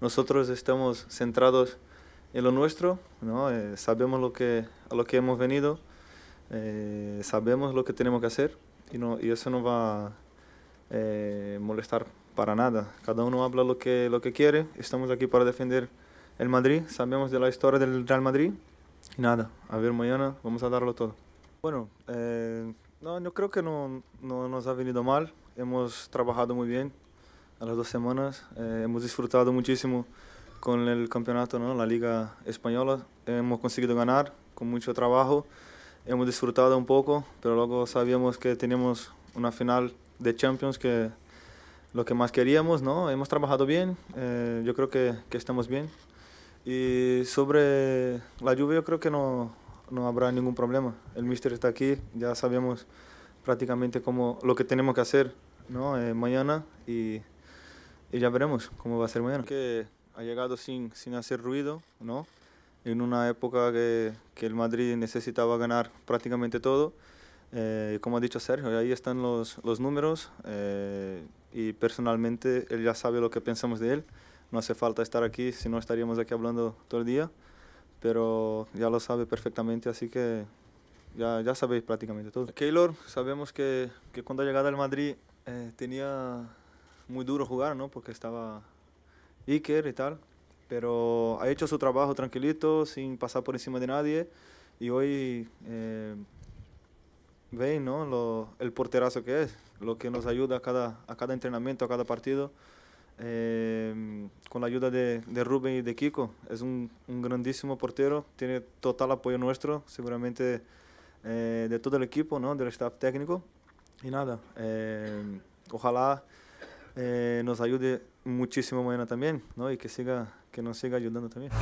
nosotros estamos centrados en lo nuestro, ¿no? Eh, sabemos lo que, a lo que hemos venido, eh, sabemos lo que tenemos que hacer y, no, y eso no va a eh, molestar para nada. Cada uno habla lo que, lo que quiere, estamos aquí para defender el Madrid, sabemos de la historia del Real Madrid y nada, a ver mañana, vamos a darlo todo. Bueno, no, yo creo que no, no nos ha venido mal, hemos trabajado muy bien, a las dos semanas. Eh, hemos disfrutado muchísimo con el campeonato, ¿no? la Liga Española. Hemos conseguido ganar con mucho trabajo. Hemos disfrutado un poco, pero luego sabíamos que teníamos una final de Champions que lo que más queríamos, ¿no? Hemos trabajado bien, eh, yo creo que, que, estamos bien. Y sobre la lluvia yo creo que no, no habrá ningún problema. El míster está aquí, ya sabemos prácticamente cómo, lo que tenemos que hacer ¿no? Eh, mañana y y ya veremos cómo va a ser mañana. Que ha llegado sin, sin hacer ruido, ¿no? En una época que, que el Madrid necesitaba ganar prácticamente todo. Eh, como ha dicho Sergio, ahí están los, los números eh, y personalmente él ya sabe lo que pensamos de él. No hace falta estar aquí, si no estaríamos aquí hablando todo el día, pero ya lo sabe perfectamente, así que ya, ya sabéis prácticamente todo. Keylor, sabemos que, que cuando ha llegado al Madrid eh, tenía muy duro jugar, ¿no? Porque estaba Iker y tal, pero ha hecho su trabajo tranquilito, sin pasar por encima de nadie, y hoy eh, veis, ¿no? el porterazo que es, lo que nos ayuda a cada, a cada entrenamiento, a cada partido. Eh, con la ayuda de, Rubén y de Kiko. Es un, grandísimo portero, tiene total apoyo nuestro, seguramente eh, de todo el equipo, ¿no? del staff técnico. Y nada, eh, ojalá eh, nos ayude muchísimo mañana también, ¿no? Y que siga, que nos siga ayudando también.